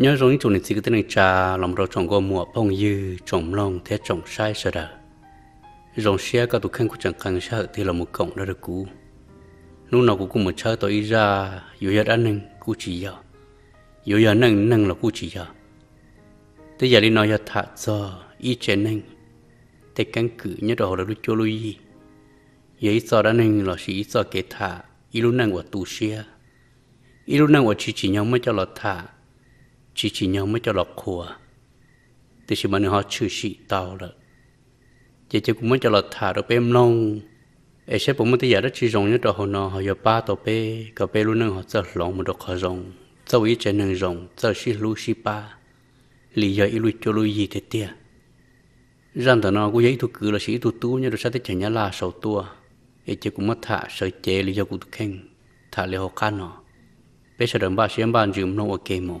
nhớ rồi chủ này chỉ cái tên trà lòng rồi trồng gom mùa phong dư trồng long thế trồng sai sợ đờ rồng xe cả tụi khăn của chẳng khăn sợ thì là một cổng đã được cũ lúc nào cũng một chơi tôi ra dù giờ đã nâng cũng chỉ giờ dù giờ nâng nâng là cũng chỉ giờ tới giờ đi nói giờ thả giờ ít chén nâng thế căn cứ nhớ đồ là lúc cho lui vậy giờ đã nâng là chỉ giờ kế thả ít lúc nâng của tù xe ít lúc nâng của chỉ chỉ nhau mới cho là thả chỉ chỉ nhau mới cho lọc khua thì chỉ mình họ chữ sĩ tao rồi chỉ chỉ cũng mới cho lọc thả được em nông ấy sẽ cũng mới tới giờ đó chỉ rồng nhất đó họ nó họ giờ ba tàu pe cả bé luôn nữa họ sợ lòng mà được họ rồng sau ý trên nên rồng sau sĩ lu sĩ ba lý do ý lui cho lui gì thế tia rằng tao nó cũng giấy thu cử là sĩ thu tú nhưng rồi sao thế chẳng nhá là sầu tua ấy chỉ cũng mất thả sợ chế lý do cũng khen thả liệu họ can nó bây giờ đồng ba sĩ em ban dùm nó ok mồ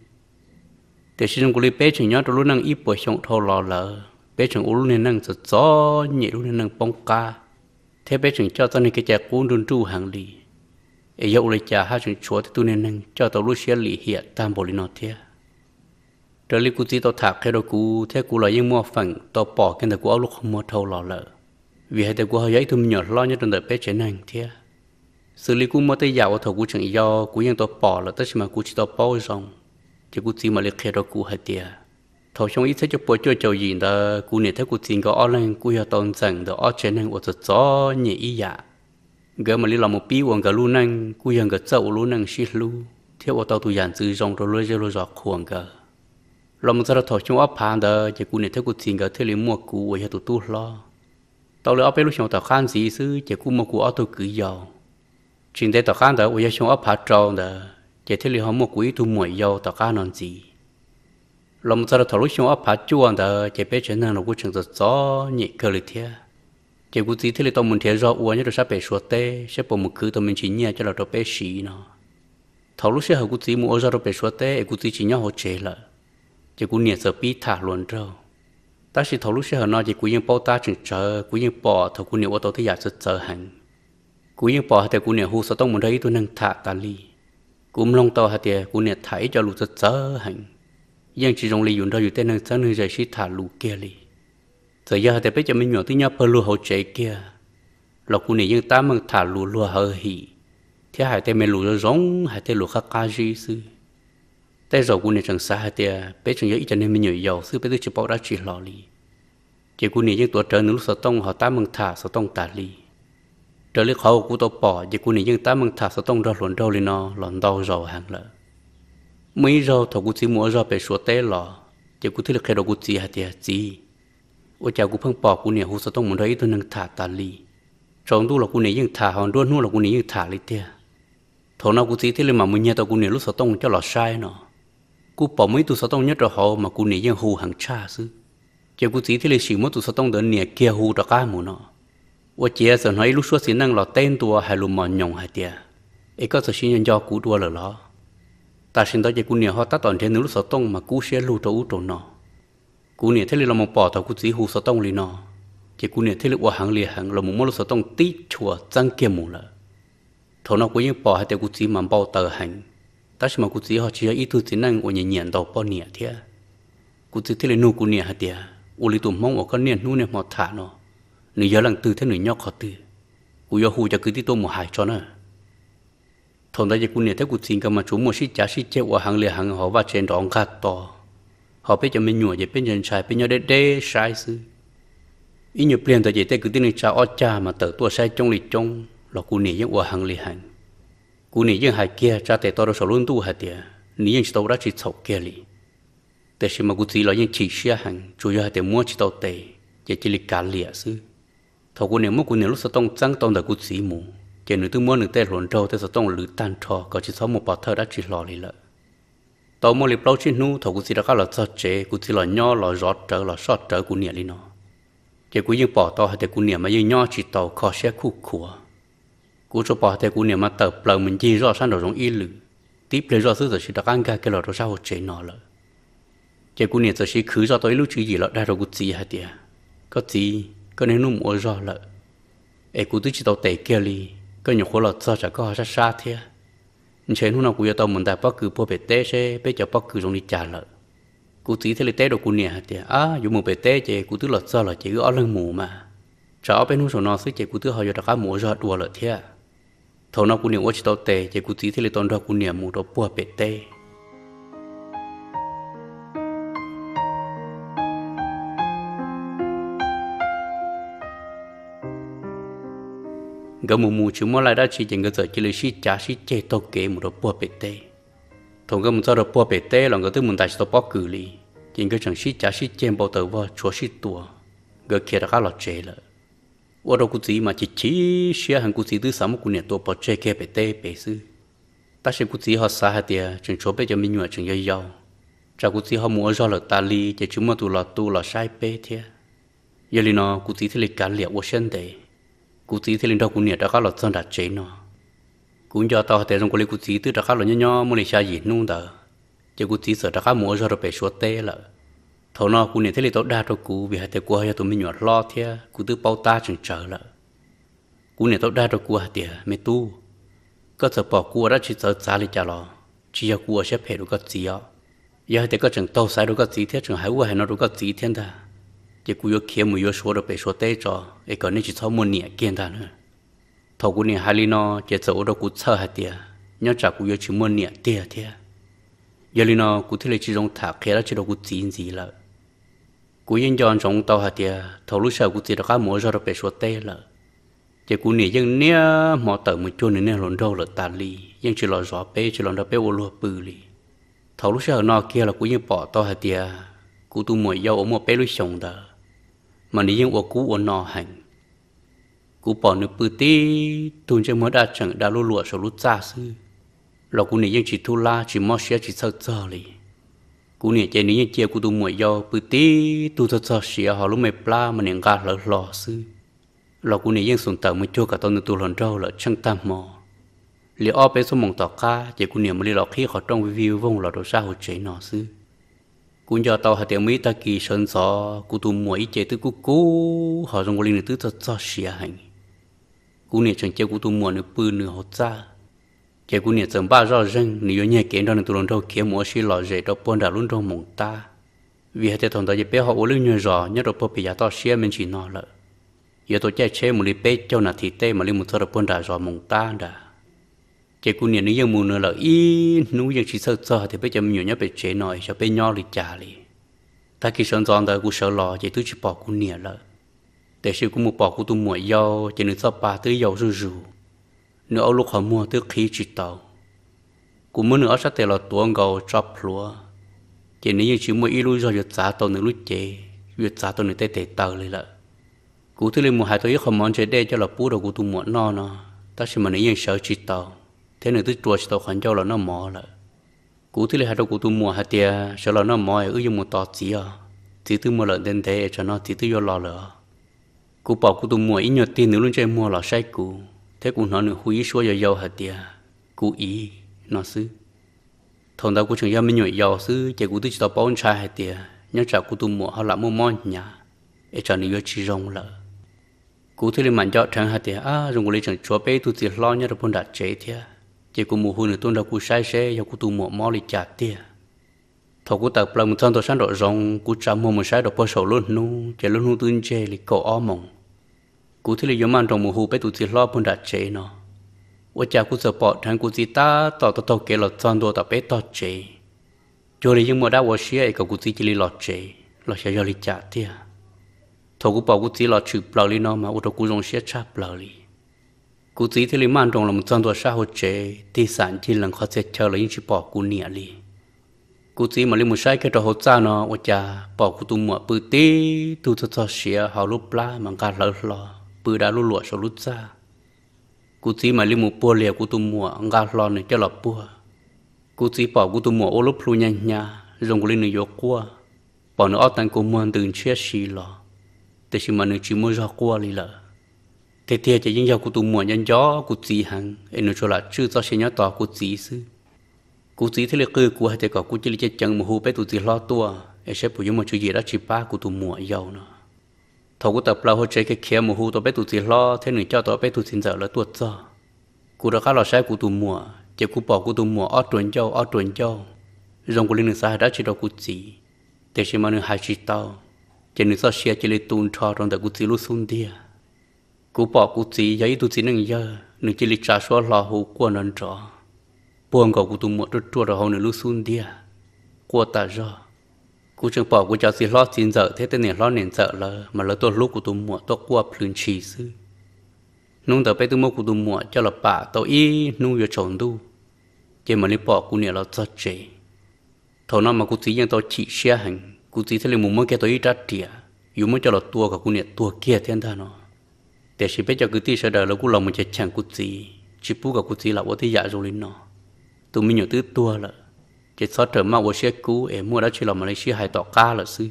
แต่สิ่งกุลีเป๊ะถึงย้อนตัวรู้นั่งอีปวยชงทอหล่อเลยเป๊ะถึงอุลุนี่นั่งจะจ้อนี่รู้นี่นั่งปองกาเทเป๊ะถึงเจ้าตอนนี้ก็จะกู้ดุนดูหางดีเอเยอุลิจ่าห้าถึงชัวที่ตัวนี่นั่งเจ้าตัวรู้เชียหลีเหียตามบริโนเทียเดี๋ยวลิกูตีตัวถักให้เรากูเทกูลอยยังมัวฝั่งตัวปอกกันแต่กูเอาลูกขโมยทอหล่อเลย vì hai tay của họ giấy thum nhỏ lo nhất trong đời bé trẻ nàng thia xử lý cũng mới tới giàu thầu của chẳng do của những tổ bỏ là tất mà của chỉ tổ bao rong chứ cú xin mà lấy khe đó cú hạt tiền thầu trong ít thế cho bồi chơi chơi gì đó cú này thế cú xin có ở lên cú ya rằng đó ở trên này ở chỗ gió nhẹ ý dạ gỡ mà lấy làm một bí quần gỡ luôn năng cú yang gỡ sâu luôn năng xí lu theo ở tàu tụi dàn dư rong rồi lôi rồi giọt cuồng gỡ làm một giờ thầu trong ấp hàng đó chỉ cú này thế cú xin gỡ thế lấy mua cú ở nhà tụi lo tàu lấy ấp lúc trong tàu khan gì xứ chỉ cú mua cú ở tụi cứ giàu chuyện đấy tàu khan đó ở nhà trong ấp hàng tròn đó chế thế li họ mua quỹ thu mua dầu tàu cá non gì lòng sao thảo lúc chúng áp phá chuan đó chế bé chuyện nào cũng chẳng rõ nhị cơ lý thế chế cũng chỉ thế li tao muốn thế rõ uống nhớ được sao bé suốt tê sẽ bỏ cứ tao mình chỉ nhẹ cho là tao bé xì nó thảo lúc sẽ họ cũng chỉ mua ra tao bé suốt tê cũng chỉ chỉ nhau họ chế là chế cũng nhẹ sợ bị thả luôn rồi ta chỉ thảo lúc sẽ họ nói chế cũng những bao ta chừng chờ cũng những bỏ thảo cũng nhiều ô tô thì giả sợ sợ hẳn cũng những bỏ thì cũng nhiều hú sao tao muốn thấy tôi nâng thả ta li cũng long to hạt tiền cũng nè thấy cho lũ rất sớ hành giang chỉ trong lý dụng đó dù tên năng sáng năng giải sĩ thả lũ kia li giờ giờ hạt tiền bây giờ mình nhỏ thứ nhau bờ lũ hậu chế kia lọ cũng nè giang ta mang thả lũ lũ hờ hỉ thế hạt tiền mình lũ rất rong hạt tiền lũ khác cá gì sư thế rồi cũng nè chẳng xa hạt tiền bây giờ ít cho nên mình nhỏ giàu sư bây giờ chỉ bảo đã chỉ lọ li chỉ cũng nè giang tuổi trở nên lúc sợ tông họ ta mang thả sợ tông tả li trở lại khẩu của tôi bỏ chỉ của nị dân ta mang thả sao tông ra lòn đâu lên nó lòn đâu rồi hàng lợ mấy rau thầu của chỉ mua rau về số té lò chỉ của thứ là khai đồ của chỉ hạt tiệt chỉ ô chào của phăng bỏ của nị hồ sao tông muốn thấy tôi nâng thả ta lì trong tu là của nị dân thả hòn đuôi nu là của nị dân thả lì tiệt thầu nào của chỉ thế là mà mình nhớ tôi của nị lúc sao tông cho lò sai nó cú bỏ mấy tu sao tông nhất rồi họ mà của nị dân hồ hàng cha chứ, chỉ của chỉ thế là chỉ mất tu sao tông đến nị kia hồ ra cá mù nó 我姐是那一路说是那老单多还路蛮用还的，一个是新人家古多了了，但是到这姑娘好，她当天那路说动嘛，古些路都乌动呢，姑娘她哩那么抱头，古只胡说动哩呢，这姑娘她哩我行哩行，那么么路说动低错真见木了，头那姑娘抱还得古只蛮抱得很，但是嘛古只好只要一头只能我年年到半年的，古只她哩弄姑娘还的，我哩都忙我个年弄呢么惨呢。nữ giờ lần từ thế nữ nhóc khó từ u yo hu cho cứ tí tô một hại cho nó thôn đại cụ nè thế cụ xin cầm mà chú mua xí chả xí chế hàng lề hàng họ và trên đòn khát to họ biết cho mình nhủa về bên nhân sai bên nhau đê đê sai sư ý nhiều tiền tại thế cứ tí nữ cha o mà tự tua sai trong lịch trong là cụ nè những của hàng lề hàng cụ nè những hại kia cha tệ to đâu luôn tu hại tiệt ní những tàu đã chỉ sầu kia lì แต่ชิมากุตีเรายังฉีเชียหังจุยหาแต่มัวชิตเอาเตะจะจิลิการเหลี่ยซื้อ thầu cô nếu mà cô nếu lúc sẽ tông trắng tông đời cô chỉ mù chỉ nếu tư muốn được tê luận trâu tê sẽ tông lữ tan trò có chỉ sau một bảo thơ đã chỉ lò lì lợ tàu mua liệp lâu chỉ nu thầu cô chỉ đã có là sợ chế cô chỉ là nho là rót trở là sót trở cô niệm lì nó chỉ cô như bảo tàu hay tê cô niệm mà như nho chỉ tàu khó xe khu khủa cô cho bỏ tê cô niệm mà tờ bờ mình chỉ rõ sẵn đồ giống y lử tiếp lấy rõ thứ rồi chỉ đã ăn cả cái lọ rồi sao chế nó lợ chỉ cô niệm rồi chỉ khứ rõ tới lúc chữ gì lợ đã rồi cô chỉ hay tê có gì ก็ในนุ่มอ้รอเลยเอกูตุจิตเอาเตะเกลีก็อยู่คนละจะจะก็ชาชาเทียเชนหุ่นเรากูจะตอมันแต่ปักคือพอเปเตเช่เปจะปักคือตรงนี้จ่าเลยกูตีเทเลเตดกูเนี่ยเตียอ่ะอยู่มือเปเตเจกูตุหลอดซะหลอดเจก็เอาเรื่องหมูมาจะเอาไปนู่นสนอซื้อเจกูตุหอยตะก้าหมูจอดดัวเลยเทียทอนกูเนี่ยว่าจิตเอาเตเจกูตีเทเลตอนดอกูเนี่ยหมูตัวปัวเปเต gỡ mù mù chú mua lại đó chỉ chừng cái giờ chỉ lấy xí trả xí chế tổ kế một đồ bùa bể tê thùng cái một giờ đồ bùa bể tê là người tư muốn đại tổ bóc cử li chừng cái chẳng xí trả xí chém bao tờ vợ chúa xí tua gỡ kia đã khá là chế lợ ô đồ cú gì mà chỉ chỉ xia hàng cú gì tư sáu một cụ niệm tổ bỏ chế kia bể tê bể sư ta sẽ cú gì họ xa hạt tiề chẳng chúa bể cho mình nhựa chẳng dây dầu cha cú gì họ mua do là ta li chỉ chúng mà tụ là tu là sai bể thế giờ li nó cú gì thì lịch cả liệu vô sen đấy cú tí thì lên đâu cú nhiệt đã khá là sơn đặt chế nó cũng cho tao thế trong cái lấy cú tí từ đã khá là nhỏ nhỏ muốn lấy xa gì nung đó chứ cú tí sợ đã khá mua rồi về số tê là thầu nó cú nhiệt thế là tốt đa cho cú vì hai thế cú hay tụi mình nhọt lo thế cú từ bao ta chẳng chờ là cú nhiệt tốt đa cho cú hai tiền mẹ cho ai còn nên chỉ thâu một nĩa kiên ta nữa thầu cũng nĩa hai ly nó chỉ sợ đó cũng sợ hai tia nhớ trả cũng yêu chỉ một nĩa tia tia giờ ly nó cũng thấy là chỉ dùng thả kia là chỉ đâu cũng chín gì là cũng yên chọn trong tàu hai tia thầu lúc sau cũng chỉ đó cá mỗi giờ đó phải số tê là chỉ cũng nĩa nhưng nĩa mỏ tờ một chút nữa nĩa lộn đầu là ta li. nhưng chỉ là gió bê chỉ là đó bê ô lúa bự ly thâu lúc sau nó kia là cũng yên bỏ tàu hai tia cũng tu mỗi dâu ở một bê lúc sông đó mà nếu như ở cũ ở nọ hành กูปอนึปืตีตุนจะมดาจังดาลุลววสลุจ้าซื้อเรากูนี่ยังชิทุลาชิมอเชียชิเซอเจเลยกูเนี่ยเจนี่ยังเจียกูตูมวยยอปืตีตูเซาเชียหอลุไม่ปลามันยังกาหลอหลอซื้อเรากูนี่ยังส่งเตมือโจกับตอนตัวหลอนเจ้าหลอช่างตามมอเลี้ยอ้อไปสมองต่อค้าเจกูเนี่ยมันเลี้ยหลอกขี้ขอต้องวิววงหลอดซาหัวใจหนอซื้อกูจะต่อหาเตียมีตะกี้ชนซอกูตูมวยเจตุกูกูหอจงกุลินตื้อเซอเชียหัง cú nè chẳng chơi cú tu mua nửa bự nửa hột ra chơi cú nè chẳng ba rõ răng nửa yếu nhẹ kiến đó nửa tu lon đâu kiếm mua xí lò rể đó buôn đã luôn đâu mộng ta vì hết thằng ta chỉ biết họ uống nhiều nhớ rõ nhớ đó bố bị giá to xía mình chỉ nọ lợ giờ tôi chơi chế một ly bé cho nà thịt tê mà ly một thợ đó buôn đảo rõ mong ta đã chế cú nè nửa yếu mua nửa lợ y nú dân chỉ sơ sơ thì bây giờ mình nhớ bị chế nồi cho bé nhỏ lì chả lì ta khi sơn giòn đó cú sợ lò chỉ tôi chỉ bỏ cú nè lợ แต่ชื่อกูมูปอกูตุมวยยาวจะนึกสปาตื้อยาวจู่จู่เนื้อเอาลูกหัวมัวตื้อขี้จิตเตากูมือเนื้อสัตว์แต่ละตัวเงาจับพลัวจะนึกยังชื่อมวยอีลุยจะหยุดสาตัวหนึ่งลุยเจหยุดสาตัวหนึ่งเตะเตะเตาเลยล่ะกูตื้อเลยมัวหายตัวยี่ขมอนเจได้จะหลับปูดกูตุมวยนอนเนาะแต่ชื่อมันนึกยังเสือจิตเตา thế nữa tôi trôi tàu khoản cho là nó mò là cú thứ hai đâu cú tôi mua hạt tiền sợ là nó mò ở dùng một tọt gì à thì tôi mua lợn đến thế cho nó thì tôi vô lò lửa cụ bảo cụ tụ mua ít nhiều tiền nữa luôn cho em mua lọ sai cụ thế cụ nói nữa hủy số giờ giàu hạt tiền cụ ý nó xứ thằng tao cụ chẳng giao mấy nhồi giàu xứ chỉ cụ tự tao bao trai hạt tiền nhớ trả cụ tụ mua họ lại mua món nhà để cho nhiều chỉ rong lợ cụ thấy lên mặn cho thằng hạt tiền à dùng cụ lấy chẳng chúa bé tụ tiền lo nhớ được phun đặt chế thế chỉ cụ mua hôn nữa tuôn ra cụ sai xe giờ cụ tụ mua mò lịch trả tiền thọ cú tập lòng thân tôi sẵn độ rong cú chạm mồm một sai độ bơ sầu luôn nu chỉ luôn nu tuân chê lì cổ ó mộng cú thì lì yếm ăn trong mù hù bé tụt thì lo bún đã chê nó ủa cha cú sợ bỏ thằng cú gì ta tọ tọ tọ kể lọt thân đồ tập bé tọ chê cho lì nhưng mà đã quá xía ấy cậu cú gì chỉ lì lọt chê lọt sẽ do lì trả tia thọ cú bỏ cú gì lọt chữ bờ lì nó mà ủa thọ cú rong xía chả bờ lì cú gì thì lì mang trong lòng thân thọ sao hồ chê thì sản chỉ lần khó chết chờ lấy những chỉ bỏ cú nia lì กูจีมาลิมุใช้ก็จะหัวใจเนาะว่าจะบอกกูตุ่มว่าปืนตีตัวตัวเสียหารูปปลามันการเลอะหล่อปืนดาลุ่หลวดสลุจ้ากูจีมาลิมุปัวเลียกูตุ่มว่าการหล่อเนี่ยจะหลับปัวกูจีบอกกูตุ่มว่าโอ้ลุพลูญญญาลงกูเลยหนึ่งยกกัวบอกเนาะตั้งกูมันตื่นเชื่อสีหล่อแต่ชิมันหนึ่งชิมันจะกัวเลยล่ะเทียจะยิ่งยาวกูตุ่มว่ายันย้อกูจีหังเอ็นโนชละชื่อตัวเสียเนาะต่อกูจีซื้อ cú tí thế là cứ cú hay có cú chỉ là chân mà hù bé tụi tí lo tua em sẽ bùi mà chú gì đó chỉ ba cú tụi mua giàu nữa. thầu cú tập lao hỗ trợ cái kia mà hù tụi bé tụi tí lo thế nên cho tụi bé tụi xin giờ là tuột cho cú đó khá là sai cú tụi mua chỉ cú bỏ cú tụi mua ót tuần châu ót tuần châu rồi cú lên đường xa đó chỉ đó cú gì thế chỉ mà nữa hai chỉ tao chỉ nữa sao xe chỉ lấy tuôn cho trong đó cú tí lu xuống đi cú bỏ cú gì giấy tụi tí nữa giờ nữa chỉ lấy trả số lo hù của nó cho buông cậu của tụi một chút chua rồi hầu nửa lúc xuống đi qua à. ta do, cú chẳng bỏ cú cháu xin lo xin dở thế tên này lo nền dở là mà lỡ tôi lúc của tụi một tôi qua phun chỉ sư nung tờ bé tụi một của tụi một cho là bà tôi y nung vừa chọn tu chỉ mà đi bỏ cú này là rất chế thầu nó mà cú chỉ nhân tôi chỉ xe hành cú chỉ thế là muốn kia tôi ít trát tiệt dù mới cho là tua cả cú này tua kia thiên tha nó để chỉ biết cho cứ tí sợ đời là cú lòng mình chết chẳng cú chỉ chỉ bù cả cú chỉ là vô thì giả rồi nó tụi mình nhiều thứ tua là chỉ sao trở mà vô xe cú em mua đó chỉ là Malaysia hai tọa ca là sư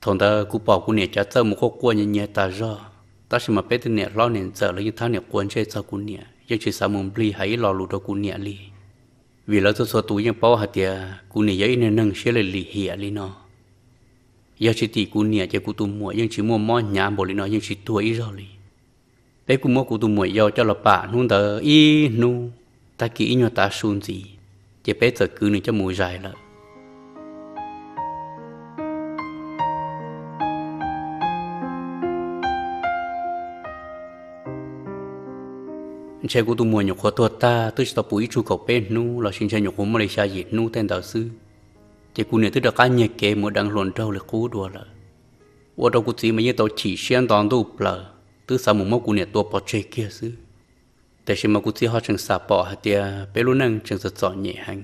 thằng ta cú bỏ cú nè cha tao một khúc quan nhìn nhẹ ta rõ ta chỉ mà biết nè lo nè giờ lấy những thằng nè quan chơi sao cú nè giờ chỉ sao mồm bli hay lo lụt đó cú nè li vì là tôi so tụi những bao hạt tiệt cú nè giấy nè nâng xe lên lì hìa li nó giờ chỉ tỷ cú nè cho cú tụi mua nhưng chỉ mua món nhà bồi nó nhưng chỉ tuổi rồi li đấy cú mua cú tụi mua giờ cho là bà nung tờ y nung ta kỹ nho ta sun gì chỉ bé thở cứ nên cho mùi dài lợ chơi của tôi mua nhục khó thuật ta tôi sẽ bùi chú cầu bên nu là xin chơi nhục của Malaysia gì nu tên đạo sư chỉ cú này tôi đã cá nhẹ kề một đang luồn trâu là cú đùa lợ ở đâu cú gì mà như tao chỉ xem toàn tôi lợ tôi sợ một mốc cú này tôi bỏ chơi kia sư แต่ชิมากุจิฮอจังสาปอฮเตียเปรุนังจังสะจอเหยหัง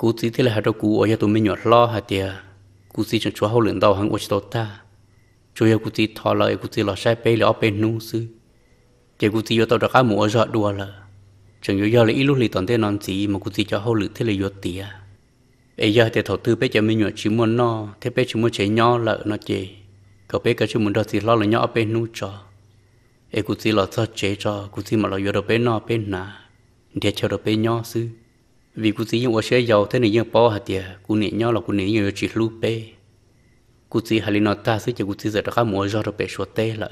กูจิที่ละฮะตกูอยตุไม่หยดล้อฮเตียกูจิจังชัวเฮาเหลืองดาวหังอชโตตาช่วยกูจิทอเลยกูจิหลอใช้ไปหรือเอาไปนู้ซื้อเจกูจิโยตอดก้าหมูอจอดัวละจังโยยอเลยอีลุลีตอนเตนอนสีมากูจิจะเฮาหลือที่ละโยเตียเอ้ยแต่ถอดตื้อไปจะไม่หยดชิมวนนอเทไปชิมวนเฉยย่อละนอเจก็ไปกับชิมวนดอสีล้อเลยย่อเอาไปนู้จอ e cụ là cho chế cho cụ mà là vừa được bên nọ bên nà để bên nhau sư vì cụ chỉ dùng xe giàu thế này dùng bỏ hạt tiền cụ nị nhau là cụ nị nhiều chỉ lu bê hà lý ta sư chỉ cụ chỉ giờ đã mua do được bên số tê lợ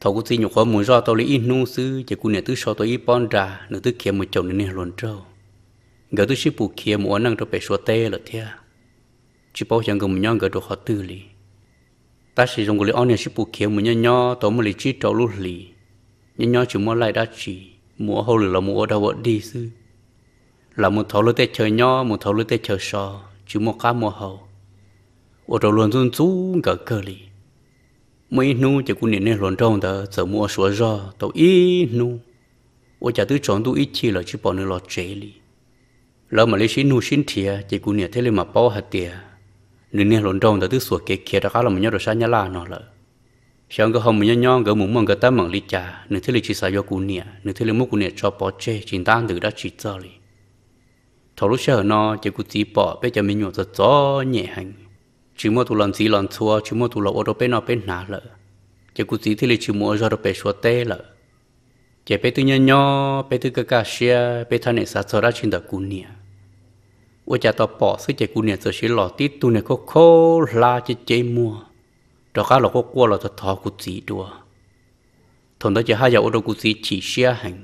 thầu cụ chỉ nhục mua do tao lấy in nu chỉ cụ nị tứ so tôi ít nửa tứ kia một chồng nửa nửa luôn trâu gỡ tứ ship bù kia một năng được bên số tê lợ thia chỉ bảo chẳng gồm nhau gỡ được họ ta sử dụng cái onion ship kia mình nhớ nhớ tổ mình lấy chỉ trâu lú lì nhớ nhớ chỉ mua lại đã chỉ mùa hậu là mùa mua đâu đi sư là một thầu lú tê chơi nhớ một thầu lú tê chơi sò chỉ mua cá mùa hậu, ở đầu luôn luôn chú cả cơ lì mấy nu chỉ cũng nên luôn trong đó giờ mùa sữa ra tàu ít nu ở chợ tứ chọn tu ít chi là chỉ bỏ nó lọt chế lì lỡ mà lấy xin nu xin thìa chỉ cũng nên thế là mà bao hạt tiền nên nên lộn trông từ sủa kia kia đó khá là mình nhớ được sao nhá là nó lợ xong cái hôm mình nhớ nhon cái mùng mùng cái tấm mảng lít trà nên thế là chỉ sai vô cún nè nên thế là mua cún nè cho bỏ chê chỉ tan từ đó chỉ cho đi thầu lúc sợ nó chỉ cú chỉ bỏ bây giờ mình nhổ rất gió nhẹ hành chỉ mua tụ lần gì lần xua, chỉ mua tụ lọ ô tô bên nó bên nà lợ chỉ cú chỉ thế là chỉ mua cho đồ bể xua tê lợ chỉ bé tư nhon nhon bé tư cái cái xe bé thằng này sao cho ra trên đó cún nè ว่าจะต่อปอซึ่งจะกูเนี่ยจะชิลอติตูเนี่ยก็โคลาจะเจมัวดอกก้าเราก็กลัวเราจะทอกุศีตัวทนได้จะให้ยาอุดกุศีฉีเชียแห่ง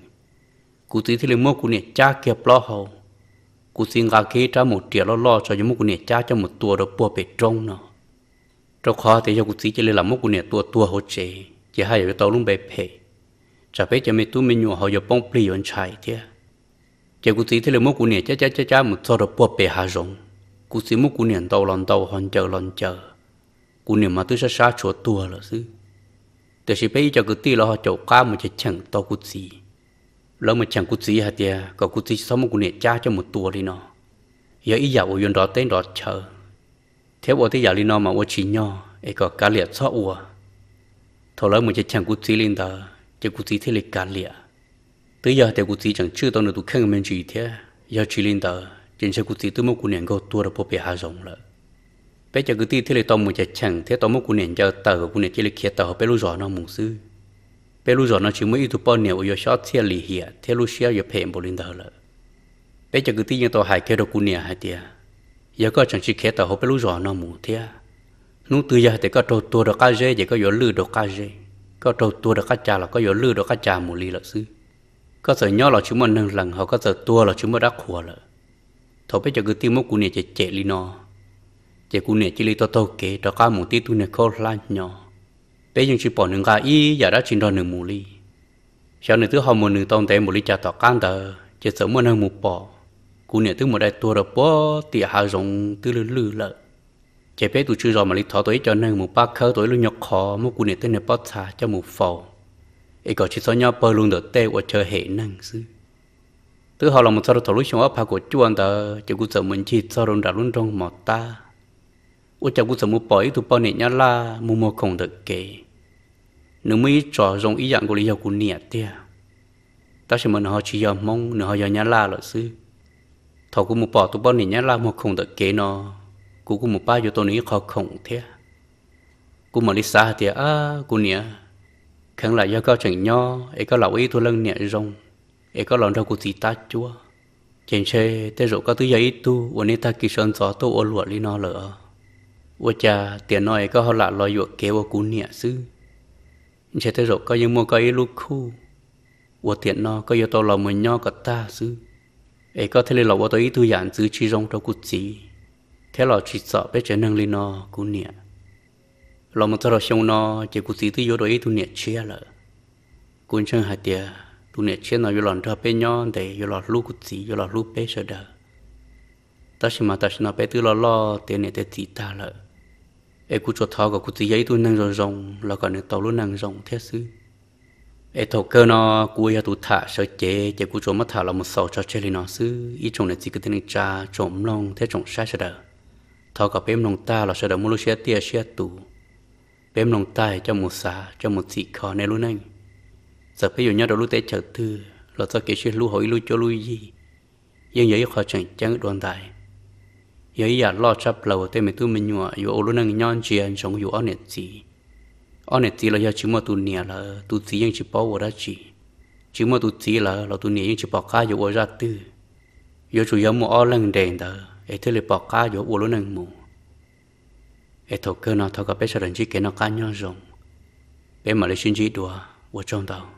กุศีที่เลื่องมัวกูเนี่ยจ้าเก็บล้อเฮากุศิงกาเกจ้าหมดเดียวล้อล้อชอยมุกูเนี่ยจ้าจะหมดตัวเราปัวเป็ดตรงเนาะดอกข้าแต่ยากุศีจะเลยหลังมุกูเนี่ยตัวตัวหัวเจ จะให้ยาไปต่อลุ่ไใบเพจะไปจะไม่ตู้ไม่หนวเฮาอยป้องปลี่ยนชัยเทีย chỉ cú sĩ thế là mỗi cú nè chả chả chả chả một số được bùa bể hà rộng cú sĩ mỗi cú nè tàu lon tàu hòn chờ lon chờ cú nè mà tôi sẽ xa chỗ tua là sư từ khi bây giờ cú tí là họ chỗ cá mà chỉ chẳng tàu cú sĩ lỡ mà chẳng cú sĩ hả tiề có cú sĩ sống một cú nè cha cho một tua đi nó giờ ý dạo uyên đó tên đó chờ thế bộ thế dạo đi nó mà ô chỉ nho ấy có cá liệt xóa ua thôi lỡ mà chỉ chẳng cú sĩ lên tờ chỉ cú sĩ thế là cá liệt ตัวยาเด็กกูตีจังชื่อตอนนั้นตัวเข่งมันจีเทียยาชิลินตาจริงใช่กุตีตัวมุกุเนียงก็ตัวระพบไปหาสงละไปจากกุตีทเลตอมุืจะชังเทียตอมุกุเนียงจะตากุเนียงจะเลยเขียตาไปรู้จอน้องมุงซื้อไปรู้จอน้องชิมวิทุปอนเนียวอยูชอบเทียลีเฮียเทลุเชียวอยูเพียงบรินเดอร์ละไปจากกุตียังต่อหายเขอยดกุเนียงหายเทียยาก็จังชิเขียตาไปรู้จอน้องมุงเทียนุ้ตัวยาแต่กก็โตตัวดอกกาเจเดก็ยอนลื่นดอกกาเจก็โตตัวดอกกาจ่าแล้วก็ย้อนลื่นดอกกาจามุลีละซื้อก็เสย่อเราชิมมันหนึ่งหลังเขาก็เสตัวเราชิมมันรักหัวเลยทบไปจากกูตีมุกูเนี่ยจะเจลีนอเจกูเนี่ยจิลีโตโตเกตก้าหมูตีตุเนี่ยเขาล้านยอเปยังชิปอหนึ่งกาอีอย่าได้ชินรอหนึ่งมูลีชาวหนึ่งตัวหอมหนึ่งตองแต่มูลีจะต่อก้านเตอจะเสริมมันหนึ่งมูปอกูเนี่ยตัวหมดได้ตัวเราปอตีหาสงตัวลื่นๆเลย chế bé tụi chưa rồi mà lý thọ tuổi cho nên một ba khơi tuổi luôn nhọc khó một cụ này tên này bắt xa cho một phò e ko chỉ so nhau luôn được nya pa lung hệ năng sư che họ nang một tu ha la mo tsaro tolu của pa anh ta da che gu mình chỉ chi luôn đã luôn trong mo ta wa cha gu tsa một bỏ i tu pa ni nya la mu mo không được kể nếu mi trò rong ý dạng của lý ya của nia te ta sẽ mình họ chỉ ya mong họ ya nya la lo sư thọ cũng một bỏ tụ bao nỉ nhá la một không được kể nó cũng cũng một ba cho tôi nỉ khó khổng thế cũng mà đi xa thì à cũng nè khẳng là do có chuyện nho ấy có lão ý tôi lân nhẹ rong ấy có lòng đâu của tí ta chúa trên xe thế rồi có thứ giấy tu và ôn ta kỳ sơn gió tu ô lụa lý nó lỡ ô cha tiền nói có họ lạ lo dụa kế ô cú nhẹ sư trên thế rồi có những mua có ý lúc khu ô tiền nó có yếu tàu lòng mình nho cả ta sư ấy có thế là ô tôi ý tu giản dư chi rong đâu của tí thế là chỉ sợ bé trẻ nâng lý nó cú nhẹ lo một thợ xong nó chỉ cụ tí tí vô đôi tu niệm chia lợ cuốn chân hạt tiề tu niệm chia nó vô lòn thợ bên nhau để vô lòn lu cụ tí vô lòn lu bé sợ đờ ta xem mà ta xem nó bé tư lo lo tiền này tiền tí ta lợ ai cụ cho thọ của cụ tí giấy tu năng rồi rồng là còn được tàu luôn năng rồng thế sư ai thầu cơ nó cụ ya tu thả sợ chế chỉ cụ cho mất thả là một sầu cho chơi nó sư ý trong này chỉ cái tên cha trộm long thế trộm sai sợ đờ thọ cả bên lòng ta là sợ đờ mua lu xe tia xe tù เป็มลงใต้จมูกสาจมูกสีคอในรู้นั่งสักพยุงยอดรู้เตะเฉตือ เราสักเกี่ยวชรู้หอยรู้โจรู้ยี่ยังใหญ่คอจังจังดวงใจใหญ่อยากลอดชับเราเตะไม่ตู้มม่หัวอยู่อรู้นั่งย้อนเชียนสงอยู่อ่อนเน็ตสีอ่อนเน็ตสีเราอยากชิมว่าตุนเนียละตุนสียังชิบปอวัวด้ชีชิมว่าตุนสีละเราตุนเนียยังชิบปอก้าอยู่วัวรัตตือโยชุยามัวอ่อนเล่งเด่นเตอเอเธอเลยปอก้าอยู่อรู้นั่งหมู ai thầu cơ nó thầu gặp bé lần chỉ kể nó cá nhau rồng bé mà lấy xin chỉ đùa vô trong đầu